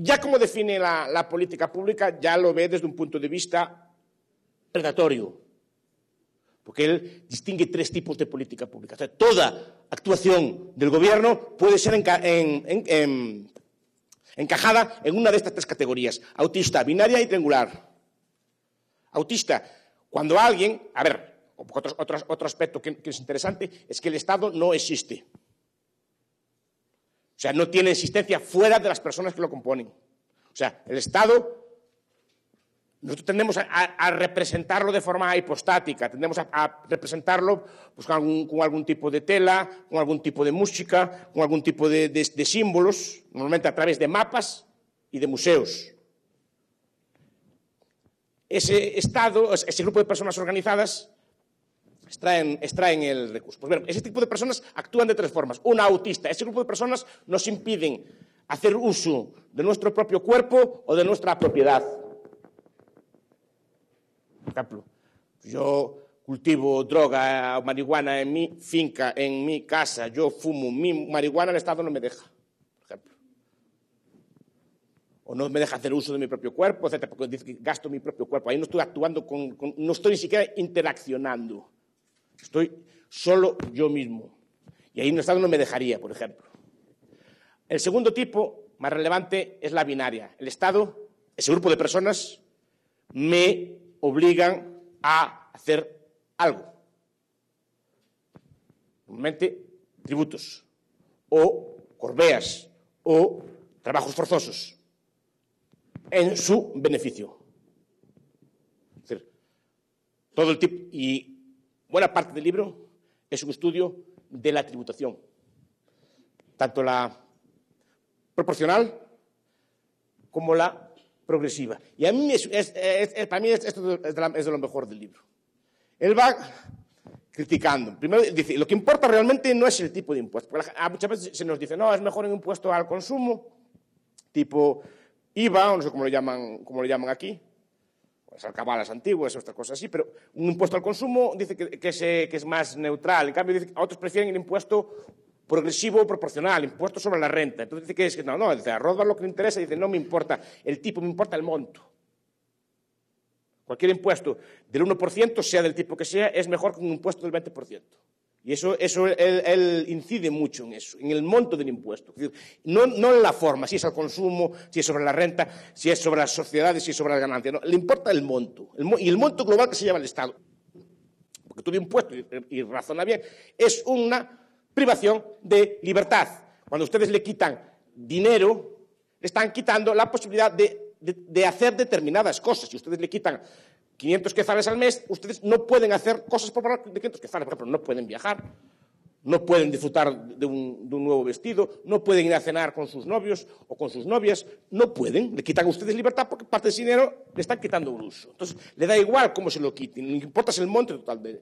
ya como define la, política pública, ya lo ve desde un punto de vista predatorio, porque él distingue tres tipos de política pública. toda actuación del gobierno puede ser encajada en una de estas tres categorías, autista, binaria y triangular. Autista, cuando alguien, a ver, otro, aspecto que es interesante es que el Estado no existe. O sea, no tiene existencia fuera de las personas que lo componen. O sea, el Estado, nosotros tendemos a, representarlo de forma hipostática, tendemos a, representarlo pues, con, algún, tipo de tela, con algún tipo de música, con algún tipo de, de símbolos, normalmente a través de mapas y de museos. Ese Estado, ese grupo de personas organizadas, Extraen, el recurso. Pues ese tipo de personas actúan de tres formas. Un autista. Ese grupo de personas nos impiden hacer uso de nuestro propio cuerpo o de nuestra propiedad. Por ejemplo, yo cultivo droga, o marihuana en mi finca, en mi casa, yo fumo, mi marihuana el Estado no me deja, por ejemplo. O no me deja hacer uso de mi propio cuerpo, etcétera, porque gasto mi propio cuerpo. Ahí no estoy actuando, no estoy ni siquiera interaccionando. Estoy solo yo mismo. Y ahí un Estado no me dejaría, por ejemplo. El segundo tipo, más relevante, es la binaria. El Estado, ese grupo de personas, me obligan a hacer algo. Normalmente, tributos, o corbeas, o trabajos forzosos, en su beneficio. Es decir, todo el tipo. Y Buena parte del libro es un estudio de la tributación, tanto la proporcional como la progresiva. Y a mí es, para mí esto es de lo mejor del libro. Él va criticando. Primero dice, lo que importa realmente no es el tipo de impuesto. Porque ah, muchas veces se nos dice, no, es mejor un impuesto al consumo, tipo IVA, o no sé lo llaman, cómo lo llaman aquí, pues las antiguas, otras cosas así, pero un impuesto al consumo dice que, es más neutral. En cambio, dice, otros prefieren el impuesto progresivo proporcional, impuesto sobre la renta. Entonces dice que no, no, dice, a lo que le interesa, dice, no me importa el tipo, me importa el monto. Cualquier impuesto del 1%, sea del tipo que sea, es mejor que un impuesto del 20%. Y eso, eso él, incide mucho en eso, en el monto del impuesto. No, en la forma, si es al consumo, si es sobre la renta, si es sobre las sociedades, si es sobre las ganancias. No, le importa el monto. y el monto global que se llama el Estado. Porque todo impuesto, y, y razona bien, es una privación de libertad. Cuando ustedes le quitan dinero, le están quitando la posibilidad de de, hacer determinadas cosas. Si ustedes le quitan 500 quezales al mes, ustedes no pueden hacer cosas por valor de 500 quezales, Por ejemplo, no pueden viajar, no pueden disfrutar de un, nuevo vestido, no pueden ir a cenar con sus novios o con sus novias, no pueden, le quitan a ustedes libertad porque parte de dinero le están quitando un uso. Entonces, le da igual cómo se lo quiten, no importa el monte total de,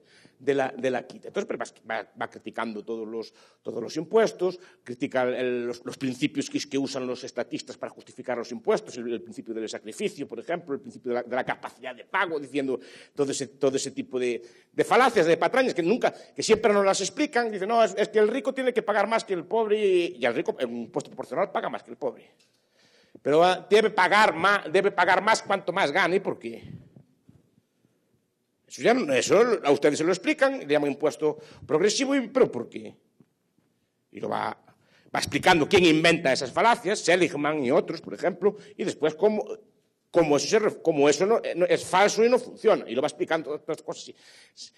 la, quita. Entonces, pero va, criticando todos los, impuestos, critica los, principios que, usan los estatistas para justificar los impuestos, el, principio del sacrificio, por ejemplo, el principio de la, capacidad de pago, diciendo todo ese, tipo de, falacias, de patrañas que nunca, que siempre nos las explican, no, es, que el rico tiene que pagar más que el pobre y, el rico en un impuesto proporcional paga más que el pobre. Pero ah, debe pagar más, debe pagar más cuanto más gane qué. eso, ya, eso a ustedes se lo explican, le llaman impuesto progresivo, pero ¿por qué? Y lo va, va explicando quién inventa esas falacias, Seligman y otros, por ejemplo, y después cómo como eso, eh, es falso y no funciona. Y lo va explicando otras cosas.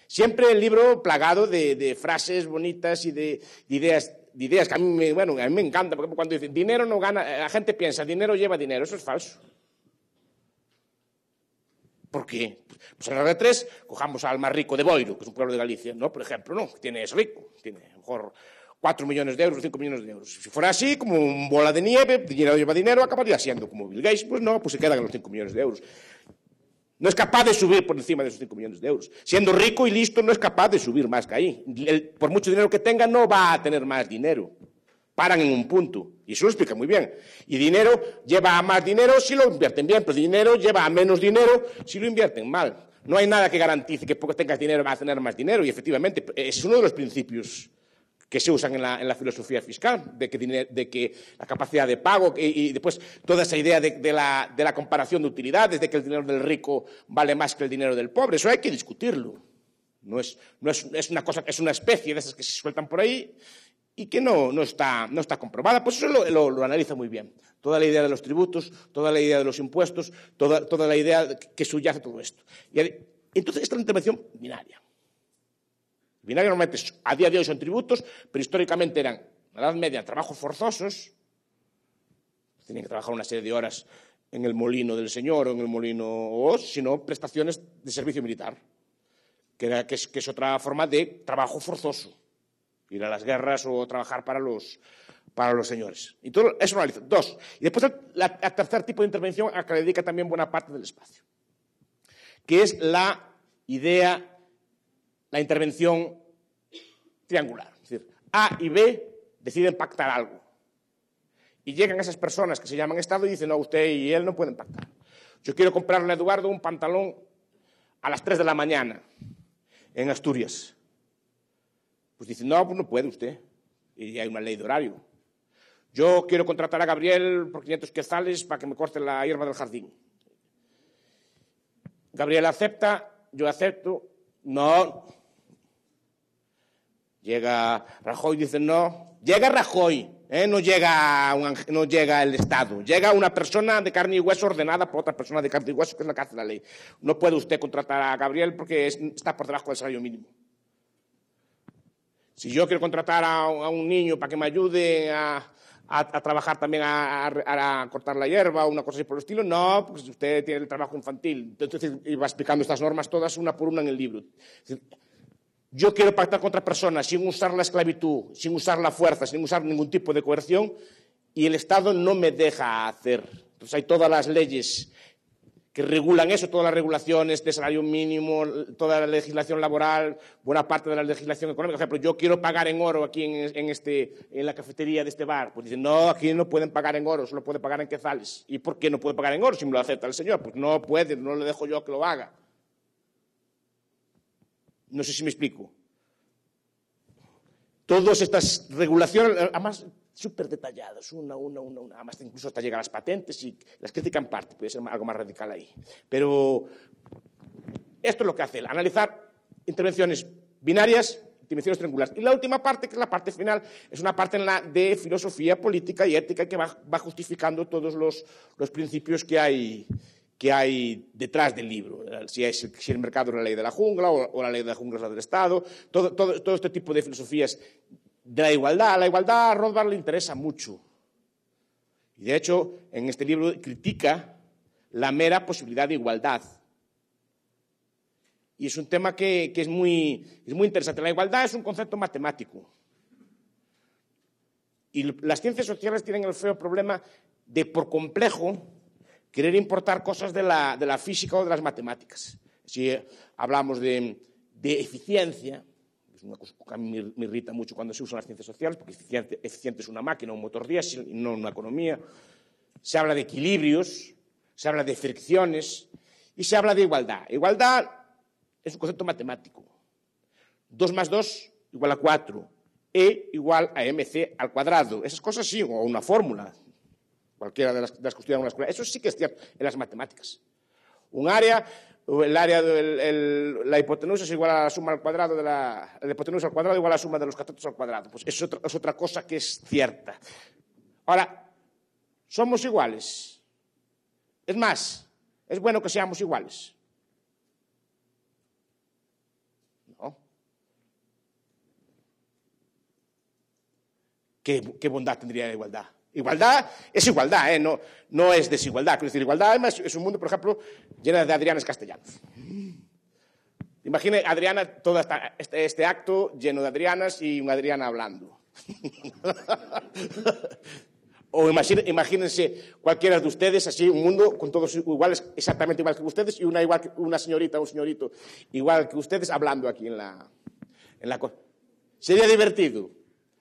Siempre el libro plagado de, frases bonitas y de, ideas que a mí, me, bueno, a mí me encanta, porque cuando dicen dinero no gana, eh, la gente piensa, dinero lleva dinero, eso es falso. ¿Por qué? Pues en la red 3 cojamos al más rico de Boiro, que es un pueblo de Galicia, ¿no? Por ejemplo, no, tiene, es rico, tiene mejor 4 millones de euros, 5 millones de euros. Si fuera así, como un bola de nieve, dinero lleva dinero, acabaría siendo como Bill Gates. Pues no, pues se quedan los 5 millones de euros. No es capaz de subir por encima de esos 5 millones de euros. Siendo rico y listo, no es capaz de subir más que ahí. por mucho dinero que tenga, no va a tener más dinero. Paran en un punto. Y eso lo explica muy bien. Y dinero lleva a más dinero si lo invierten bien, pero dinero lleva a menos dinero si lo invierten mal. No hay nada que garantice que porque tengas dinero vas a tener más dinero. Y efectivamente, es uno de los principios que se usan en la, filosofía fiscal, de que, de que, la capacidad de pago y, después toda esa idea de, la, de la comparación de utilidades, de que el dinero del rico vale más que el dinero del pobre. Eso hay que discutirlo. No es, es, una cosa, es una especie de esas que se sueltan por ahí y que no, no, está, no está comprobada. Pues eso lo, analiza muy bien. Toda la idea de los tributos, toda la idea de los impuestos, toda, toda la idea que subyace todo esto. Y entonces, esta es la intervención binaria normalmente a día de hoy son tributos, pero históricamente eran, en la Edad Media, trabajos forzosos. Tenían que trabajar una serie de horas en el molino del señor o en el molino o, sino prestaciones de servicio militar, que, es, otra forma de trabajo forzoso. Ir a las guerras o trabajar para los, para los señores. Y todo eso lo Dos. Y después el tercer tipo de intervención a que le dedica también buena parte del espacio, que es la idea la intervención triangular. Es decir, A y B deciden pactar algo. Y llegan esas personas que se llaman Estado y dicen, no, usted y él no pueden pactar. Yo quiero comprarle a Eduardo un pantalón a las 3 de la mañana en Asturias. Pues dicen, no, pues no puede usted. Y hay una ley de horario. Yo quiero contratar a Gabriel por 500 quetzales para que me corte la hierba del jardín. Gabriel acepta, yo acepto. No, Llega Rajoy, dice no, llega Rajoy, ¿eh? no, llega llega el Estado, llega una persona de carne y hueso ordenada por otra persona de carne y hueso, que es la que de la ley. No puede usted contratar a Gabriel porque está por debajo del salario mínimo. Si yo quiero contratar a, un niño para que me ayude a, trabajar también a, cortar la hierba o una cosa así por el estilo. No, porque usted tiene el trabajo infantil. Entonces va explicando estas normas todas una por una en el libro yo quiero pactar con otras personas sin usar la esclavitud, sin usar la fuerza, sin usar ningún tipo de coerción, y el Estado no me deja hacer. Entonces hay todas las leyes que regulan eso, todas las regulaciones de salario mínimo, toda la legislación laboral, buena parte de la legislación económica. Por ejemplo, yo quiero pagar en oro aquí en, en este, la cafetería de este bar. Pues dicen, no, aquí no pueden pagar en oro, solo puede pagar en quetzales. ¿Y por qué no puede pagar en oro si me lo acepta el señor? Pues no puede, no le dejo yo que lo haga. No sé si me explico. Todas estas regulaciones, además súper detalladas, una, una, una, una, además incluso hasta llegan las patentes y las critican parte, puede ser algo más radical ahí. Pero esto es lo que hace, analizar intervenciones binarias, intervenciones triangulares. Y la última parte, que es la parte final, es una parte de filosofía política y ética que va, justificando todos los principios que hay, que hay detrás del libro, si es el, mercado es la ley de la jungla o, la ley de la jungla es la del Estado, todo, este tipo de filosofías de la igualdad. La igualdad a Rothbard le interesa mucho. Y de hecho, en este libro critica la mera posibilidad de igualdad. Y es un tema que, que es, muy, es muy interesante. La igualdad es un concepto matemático. Y las ciencias sociales tienen el feo problema de, por complejo, querer importar cosas de la, física o de las matemáticas. Si eh, hablamos de, eficiencia, es una cosa que a mí me irrita mucho cuando se usan las ciencias sociales, porque eficiente, eficiente es una máquina, un motor diésel, y no una economía. Se habla de equilibrios, se habla de fricciones y se habla de igualdad. Igualdad es un concepto matemático. 2 más 2 igual a 4. E igual a mc al cuadrado. Esas cosas sí, o una fórmula cualquiera de las, de que una escuela. Eso sí que es cierto en las matemáticas. Un área, el área de la hipotenusa es igual a la suma al cuadrado de la, hipotenusa al cuadrado igual a la suma de los catetos al cuadrado. Pues es otra, es otra cosa que es cierta. Ahora, somos iguales. Es más, es bueno que seamos iguales. ¿No? qué bondad tendría la igualdad? Igualdad es igualdad, ¿eh? no, no es desigualdad. Es decir, igualdad además es un mundo, por ejemplo, lleno de Adrianas castellanos. Imagine Adriana, todo este, este, acto lleno de Adrianas y una Adriana hablando. o imagínense cualquiera de ustedes, así un mundo con todos iguales, exactamente iguales que ustedes, y una, señorita o un señorito igual que ustedes hablando aquí en la, en la... Sería divertido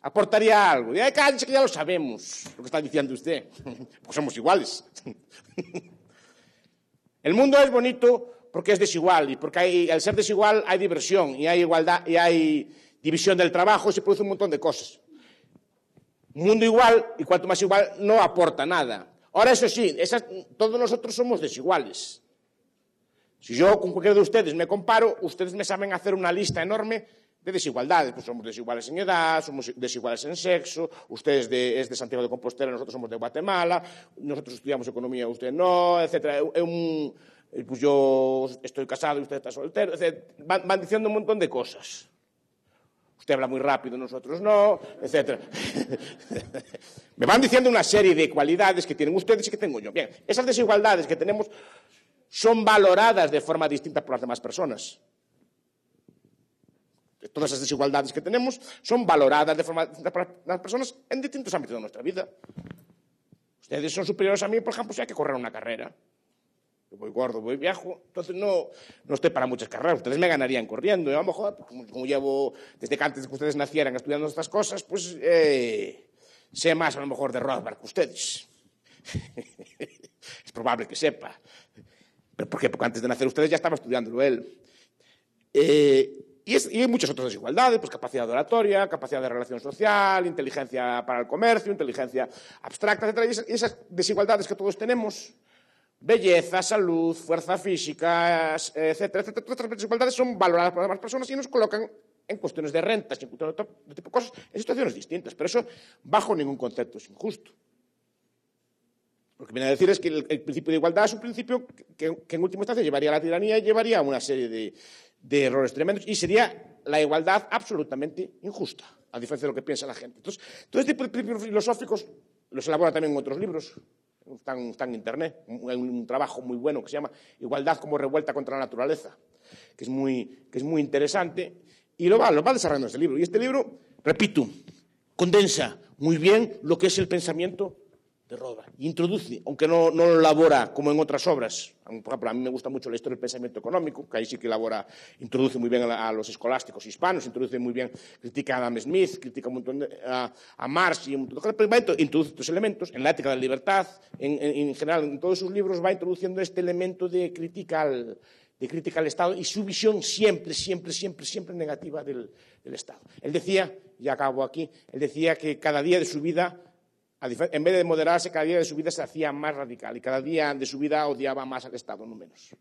aportaría algo. Ya, que ya lo sabemos, lo que está diciendo usted, porque somos iguales. El mundo es bonito porque es desigual y porque al ser desigual hay diversión y hay igualdad y hay división del trabajo, se produce un montón de cosas. Un mundo igual y cuanto más igual no aporta nada. Ahora, eso sí, todos nosotros somos desiguales. Si yo con cualquiera de ustedes me comparo, ustedes me saben hacer una lista enorme de desigualdades, pues somos desiguales en edad, somos desiguales en sexo, ustedes de, es de Santiago de Compostela, nosotros somos de Guatemala, nosotros estudiamos economía, usted no, etcétera. Eh, pues yo estoy casado y usted está soltero, Van, van diciendo un montón de cosas. Usted habla muy rápido, nosotros no, etcétera. Me van diciendo una serie de cualidades que tienen ustedes y que tengo yo. Bien, esas desigualdades que tenemos son valoradas de forma distinta por las demás personas todas esas desigualdades que tenemos son valoradas de forma para las personas en distintos ámbitos de nuestra vida. Ustedes son superiores a mí, por ejemplo, si hay que correr una carrera. Yo voy gordo, voy viejo, entonces no, no estoy para muchas carreras. Ustedes me ganarían corriendo. y ¿eh? a lo mejor, pues, como, llevo desde que antes de que ustedes nacieran estudiando estas cosas, pues eh, sé más a lo mejor de Rothbard que ustedes. es probable que sepa. ¿Pero por qué? Porque antes de nacer ustedes ya estaba estudiándolo él. Eh, y, hay muchas otras desigualdades, pues capacidad oratoria, capacidad de relación social, inteligencia para el comercio, inteligencia abstracta, etc. Y esas, desigualdades que todos tenemos, belleza, salud, fuerza física, etcétera, etcétera, todas estas desigualdades son valoradas por las personas y nos colocan en cuestiones de rentas, en cuestiones de tipo cosas, en situaciones distintas. Pero eso, bajo ningún concepto, es injusto. Lo que viene a decir es que el, principio de igualdad es un principio que, que, en última instancia llevaría a la tiranía y llevaría a una serie de, de errores tremendos y sería la igualdad absolutamente injusta, a diferencia de lo que piensa la gente. Entonces, este principios filosóficos los elabora también en otros libros, están, en Internet, hay un, trabajo muy bueno que se llama Igualdad como revuelta contra la naturaleza, que es muy, interesante, y lo va, lo va desarrollando este libro. Y este libro, repito, condensa muy bien lo que es el pensamiento de Introduce, aunque no, lo elabora como en otras obras, por ejemplo, a mí me gusta mucho la historia del pensamiento económico, que ahí sí que elabora, introduce muy bien a, los escolásticos hispanos, introduce muy bien, critica a Adam Smith, critica a, Marx y un montón de cosas, pero introduce estos elementos, en la ética de la libertad, en, general, en todos sus libros va introduciendo este elemento de crítica al, de crítica al Estado y su visión siempre, siempre, siempre, siempre negativa del, del Estado. Él decía, y acabo aquí, él decía que cada día de su vida en vez de moderarse, cada día de su vida se hacía más radical y cada día de su vida odiaba más al Estado, no menos.